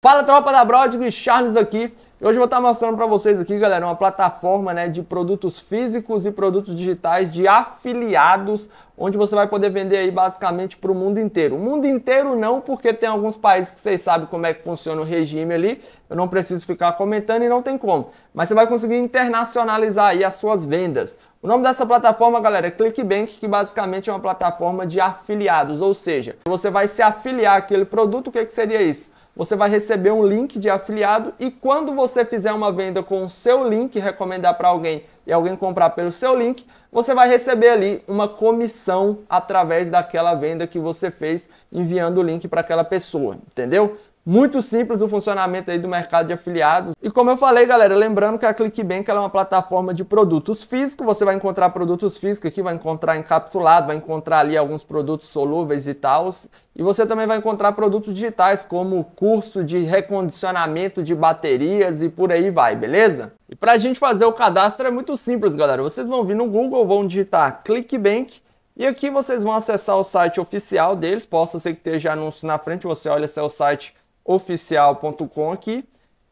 Fala tropa da Brodigo Charles aqui. Hoje eu vou estar mostrando para vocês aqui, galera, uma plataforma né, de produtos físicos e produtos digitais de afiliados, onde você vai poder vender aí basicamente para o mundo inteiro. O mundo inteiro não, porque tem alguns países que vocês sabem como é que funciona o regime ali. Eu não preciso ficar comentando e não tem como. Mas você vai conseguir internacionalizar aí as suas vendas. O nome dessa plataforma, galera, é ClickBank, que basicamente é uma plataforma de afiliados, ou seja, você vai se afiliar àquele produto, o que, que seria isso? você vai receber um link de afiliado e quando você fizer uma venda com o seu link, recomendar para alguém e alguém comprar pelo seu link, você vai receber ali uma comissão através daquela venda que você fez enviando o link para aquela pessoa, entendeu? Muito simples o funcionamento aí do mercado de afiliados. E como eu falei, galera, lembrando que a ClickBank é uma plataforma de produtos físicos. Você vai encontrar produtos físicos aqui, vai encontrar encapsulado, vai encontrar ali alguns produtos solúveis e tal. E você também vai encontrar produtos digitais, como curso de recondicionamento de baterias e por aí vai, beleza? E para a gente fazer o cadastro é muito simples, galera. Vocês vão vir no Google, vão digitar ClickBank e aqui vocês vão acessar o site oficial deles. Possa ser que esteja anúncio na frente, você olha se é o site oficial.com aqui,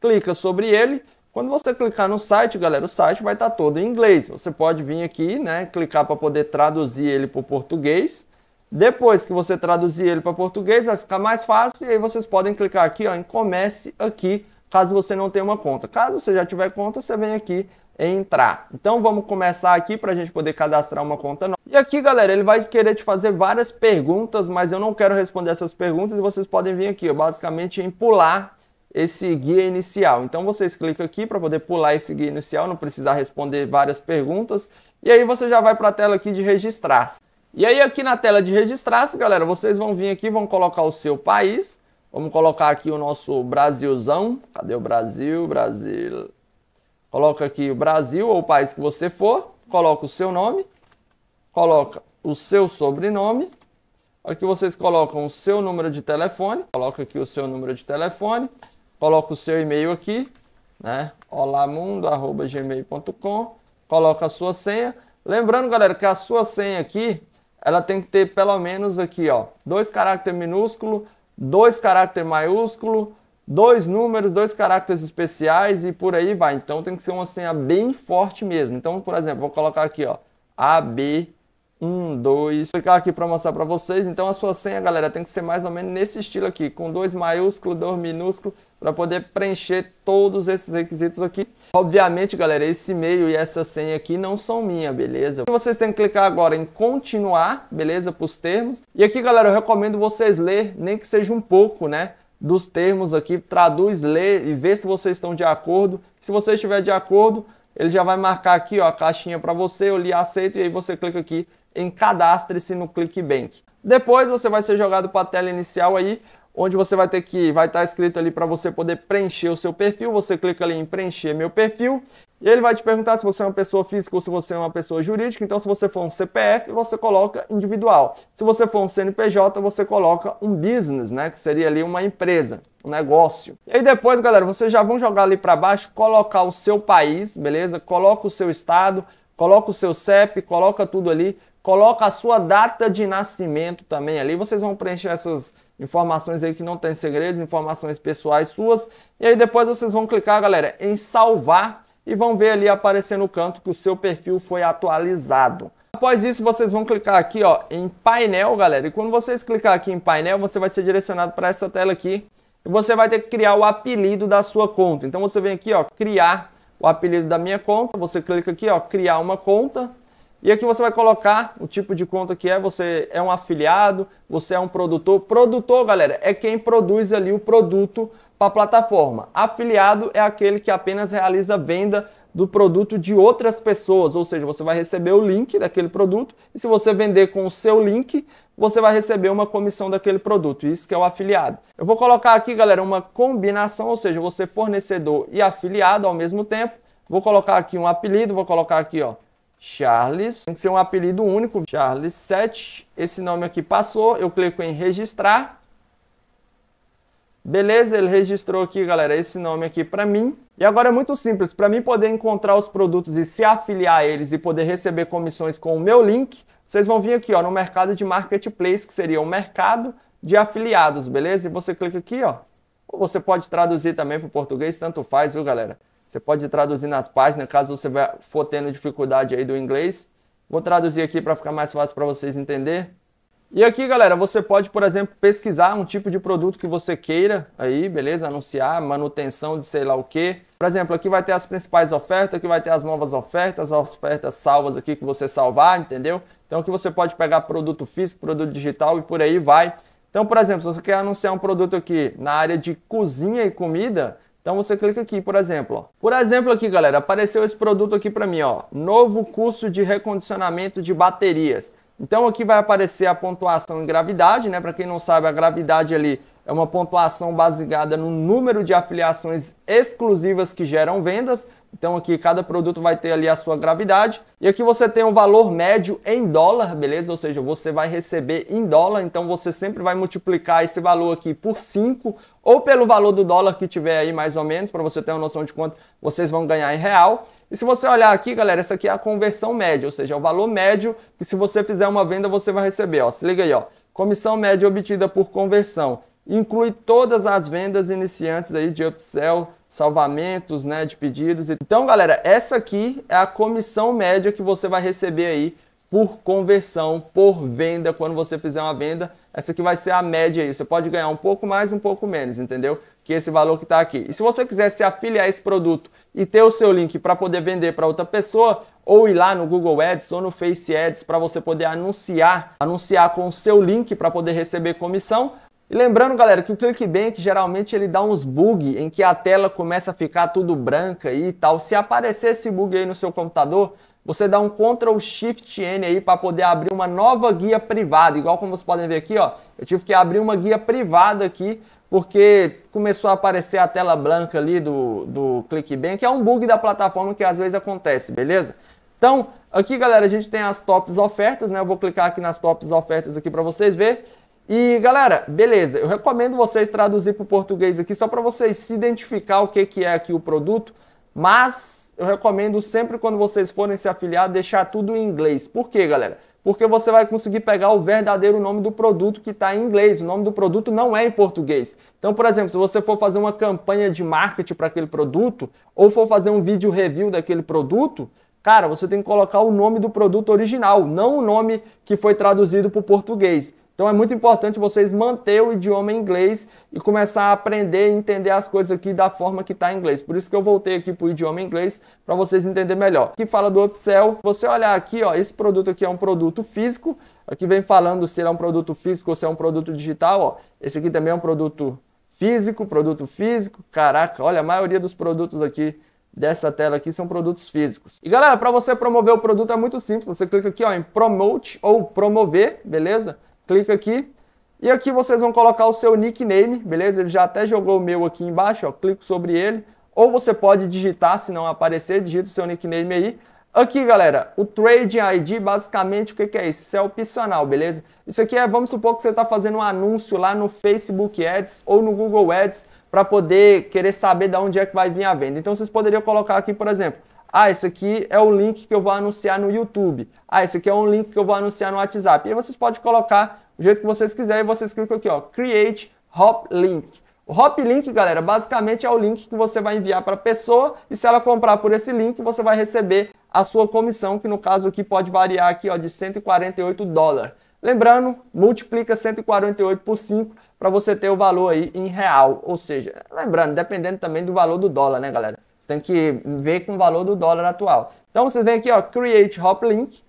clica sobre ele. Quando você clicar no site, galera, o site vai estar tá todo em inglês. Você pode vir aqui, né, clicar para poder traduzir ele para o português. Depois que você traduzir ele para português, vai ficar mais fácil e aí vocês podem clicar aqui ó, em comece aqui, caso você não tenha uma conta. Caso você já tiver conta, você vem aqui entrar. Então vamos começar aqui para a gente poder cadastrar uma conta nova. E aqui, galera, ele vai querer te fazer várias perguntas, mas eu não quero responder essas perguntas e vocês podem vir aqui, basicamente em pular esse guia inicial. Então vocês clicam aqui para poder pular esse guia inicial, não precisar responder várias perguntas. E aí você já vai para a tela aqui de registrar. -se. E aí aqui na tela de registrar, galera, vocês vão vir aqui, vão colocar o seu país. Vamos colocar aqui o nosso Brasilzão. Cadê o Brasil? Brasil. Coloca aqui o Brasil ou o país que você for, coloca o seu nome, coloca o seu sobrenome. Aqui vocês colocam o seu número de telefone, coloca aqui o seu número de telefone, coloca o seu e-mail aqui, né? olamundo@gmail.com, coloca a sua senha. Lembrando, galera, que a sua senha aqui, ela tem que ter pelo menos aqui, ó, dois caracteres minúsculo, dois caracteres maiúsculo, dois números, dois caracteres especiais e por aí vai. Então tem que ser uma senha bem forte mesmo. Então, por exemplo, vou colocar aqui, ó, AB 12 Vou clicar aqui para mostrar para vocês. Então a sua senha, galera, tem que ser mais ou menos nesse estilo aqui, com dois maiúsculos, dois minúsculos, para poder preencher todos esses requisitos aqui. Obviamente, galera, esse e-mail e essa senha aqui não são minha, beleza? Vocês têm que clicar agora em continuar, beleza? Para os termos. E aqui, galera, eu recomendo vocês ler, nem que seja um pouco, né? dos termos aqui, traduz, lê e vê se vocês estão de acordo. Se você estiver de acordo, ele já vai marcar aqui ó, a caixinha para você, eu lhe aceito, e aí você clica aqui em cadastre-se no ClickBank. Depois você vai ser jogado para a tela inicial aí, onde você vai ter que, vai estar tá escrito ali para você poder preencher o seu perfil, você clica ali em preencher meu perfil, e ele vai te perguntar se você é uma pessoa física ou se você é uma pessoa jurídica. Então, se você for um CPF, você coloca individual. Se você for um CNPJ, você coloca um business, né? Que seria ali uma empresa, um negócio. E aí depois, galera, vocês já vão jogar ali para baixo, colocar o seu país, beleza? Coloca o seu estado, coloca o seu CEP, coloca tudo ali. Coloca a sua data de nascimento também ali. Vocês vão preencher essas informações aí que não tem segredos, informações pessoais suas. E aí depois vocês vão clicar, galera, em salvar e vão ver ali aparecer no canto que o seu perfil foi atualizado. Após isso, vocês vão clicar aqui ó, em painel, galera. E quando vocês clicar aqui em painel, você vai ser direcionado para essa tela aqui. E você vai ter que criar o apelido da sua conta. Então você vem aqui, ó, criar o apelido da minha conta. Você clica aqui, ó, criar uma conta. E aqui você vai colocar o tipo de conta que é, você é um afiliado, você é um produtor. Produtor, galera, é quem produz ali o produto para a plataforma. Afiliado é aquele que apenas realiza venda do produto de outras pessoas, ou seja, você vai receber o link daquele produto e se você vender com o seu link, você vai receber uma comissão daquele produto. Isso que é o afiliado. Eu vou colocar aqui, galera, uma combinação, ou seja, você fornecedor e afiliado ao mesmo tempo. Vou colocar aqui um apelido, vou colocar aqui, ó, Charles. Tem que ser um apelido único, Charles 7. Esse nome aqui passou, eu clico em registrar. Beleza, ele registrou aqui, galera, esse nome aqui para mim. E agora é muito simples, para mim poder encontrar os produtos e se afiliar a eles e poder receber comissões com o meu link, vocês vão vir aqui ó, no mercado de marketplace, que seria o mercado de afiliados, beleza? E você clica aqui, ó. Ou você pode traduzir também para o português, tanto faz, viu, galera? Você pode traduzir nas páginas, caso você for tendo dificuldade aí do inglês. Vou traduzir aqui para ficar mais fácil para vocês entenderem. E aqui, galera, você pode, por exemplo, pesquisar um tipo de produto que você queira aí, beleza? Anunciar, manutenção de sei lá o que. Por exemplo, aqui vai ter as principais ofertas, aqui vai ter as novas ofertas, as ofertas salvas aqui que você salvar, entendeu? Então aqui você pode pegar produto físico, produto digital e por aí vai. Então, por exemplo, se você quer anunciar um produto aqui na área de cozinha e comida, então você clica aqui, por exemplo. Ó. Por exemplo aqui, galera, apareceu esse produto aqui para mim, ó. Novo curso de recondicionamento de baterias. Então aqui vai aparecer a pontuação em gravidade, né? Para quem não sabe, a gravidade ali é uma pontuação baseada no número de afiliações exclusivas que geram vendas. Então aqui cada produto vai ter ali a sua gravidade. E aqui você tem um valor médio em dólar, beleza? Ou seja, você vai receber em dólar, então você sempre vai multiplicar esse valor aqui por 5 ou pelo valor do dólar que tiver aí mais ou menos, para você ter uma noção de quanto vocês vão ganhar em real. E se você olhar aqui, galera, essa aqui é a conversão média, ou seja, é o valor médio que se você fizer uma venda você vai receber, ó. Se liga aí, ó. Comissão média obtida por conversão inclui todas as vendas iniciantes aí de upsell, salvamentos, né, de pedidos. Então, galera, essa aqui é a comissão média que você vai receber aí por conversão, por venda, quando você fizer uma venda, essa aqui vai ser a média aí. Você pode ganhar um pouco mais, um pouco menos, entendeu? Que esse valor que está aqui. E se você quiser se afiliar a esse produto e ter o seu link para poder vender para outra pessoa, ou ir lá no Google Ads ou no Face Ads para você poder anunciar, anunciar com o seu link para poder receber comissão, e lembrando, galera, que o ClickBank geralmente ele dá uns bugs em que a tela começa a ficar tudo branca e tal. Se aparecer esse bug aí no seu computador, você dá um Ctrl Shift N aí para poder abrir uma nova guia privada, igual como vocês podem ver aqui, ó. Eu tive que abrir uma guia privada aqui porque começou a aparecer a tela branca ali do, do ClickBank. É um bug da plataforma que às vezes acontece, beleza? Então, aqui, galera, a gente tem as tops ofertas, né? Eu vou clicar aqui nas tops ofertas aqui para vocês verem. E galera, beleza, eu recomendo vocês traduzir para o português aqui só para vocês se identificar o que, que é aqui o produto, mas eu recomendo sempre quando vocês forem se afiliar deixar tudo em inglês. Por quê, galera? Porque você vai conseguir pegar o verdadeiro nome do produto que está em inglês. O nome do produto não é em português. Então, por exemplo, se você for fazer uma campanha de marketing para aquele produto ou for fazer um vídeo review daquele produto, cara, você tem que colocar o nome do produto original, não o nome que foi traduzido para o português. Então é muito importante vocês manter o idioma inglês e começar a aprender e entender as coisas aqui da forma que está em inglês. Por isso que eu voltei aqui para o idioma inglês para vocês entenderem melhor. Que fala do upsell, você olhar aqui, ó, esse produto aqui é um produto físico. Aqui vem falando se é um produto físico ou se é um produto digital. Ó. Esse aqui também é um produto físico, produto físico. Caraca, olha, a maioria dos produtos aqui dessa tela aqui são produtos físicos. E galera, para você promover o produto é muito simples. Você clica aqui ó, em Promote ou Promover, beleza? clica aqui. E aqui vocês vão colocar o seu nickname, beleza? Ele já até jogou o meu aqui embaixo, ó, clico sobre ele. Ou você pode digitar, se não aparecer, digita o seu nickname aí. Aqui, galera, o Trading ID, basicamente, o que é isso? Isso é opcional, beleza? Isso aqui é, vamos supor que você está fazendo um anúncio lá no Facebook Ads ou no Google Ads para poder querer saber de onde é que vai vir a venda. Então, vocês poderiam colocar aqui, por exemplo, ah, esse aqui é o link que eu vou anunciar no YouTube. Ah, esse aqui é um link que eu vou anunciar no WhatsApp. E aí vocês podem colocar o jeito que vocês quiserem e vocês clicam aqui, ó, Create Hop Link. O Hop Link, galera, basicamente é o link que você vai enviar para a pessoa e se ela comprar por esse link, você vai receber a sua comissão, que no caso aqui pode variar aqui, ó, de 148 dólares. Lembrando, multiplica 148 por 5 para você ter o valor aí em real, ou seja, lembrando, dependendo também do valor do dólar, né, galera? Você tem que ver com o valor do dólar atual. Então vocês vêm aqui, ó, Create Hop Link.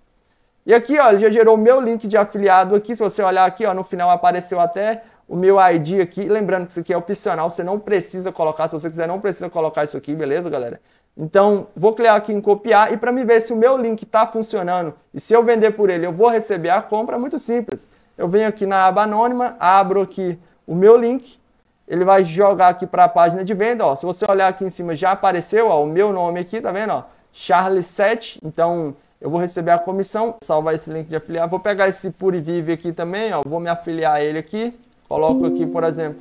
E aqui, ó, ele já gerou o meu link de afiliado aqui. Se você olhar aqui, ó, no final apareceu até o meu ID aqui. Lembrando que isso aqui é opcional, você não precisa colocar. Se você quiser, não precisa colocar isso aqui, beleza, galera? Então, vou clicar aqui em copiar e para me ver se o meu link está funcionando e se eu vender por ele, eu vou receber a compra, muito simples. Eu venho aqui na aba anônima, abro aqui o meu link, ele vai jogar aqui para a página de venda, ó. Se você olhar aqui em cima, já apareceu, ó, o meu nome aqui, tá vendo, ó? Charles 7. Então, eu vou receber a comissão, salvar esse link de afiliar. Vou pegar esse Vive aqui também, ó. Vou me afiliar a ele aqui. Coloco aqui, por exemplo.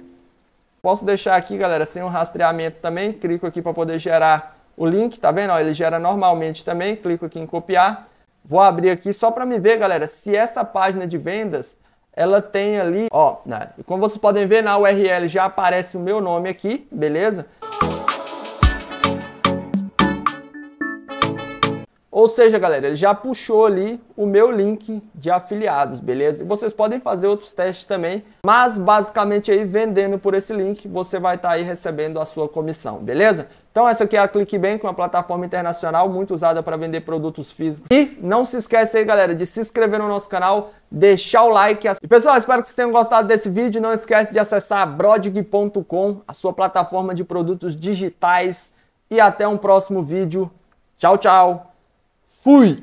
Posso deixar aqui, galera, sem o um rastreamento também. Clico aqui para poder gerar o link, tá vendo? Ó, ele gera normalmente também. Clico aqui em copiar. Vou abrir aqui só para me ver, galera, se essa página de vendas ela tem ali, ó, né? e como vocês podem ver na URL já aparece o meu nome aqui, beleza? Ou seja, galera, ele já puxou ali o meu link de afiliados, beleza? E vocês podem fazer outros testes também, mas basicamente aí vendendo por esse link, você vai estar tá aí recebendo a sua comissão, beleza? Então essa aqui é a ClickBank, é uma plataforma internacional muito usada para vender produtos físicos. E não se esquece aí, galera, de se inscrever no nosso canal, deixar o like. E pessoal, espero que vocês tenham gostado desse vídeo. Não esquece de acessar brodig.com, a sua plataforma de produtos digitais. E até um próximo vídeo. Tchau, tchau! Fui!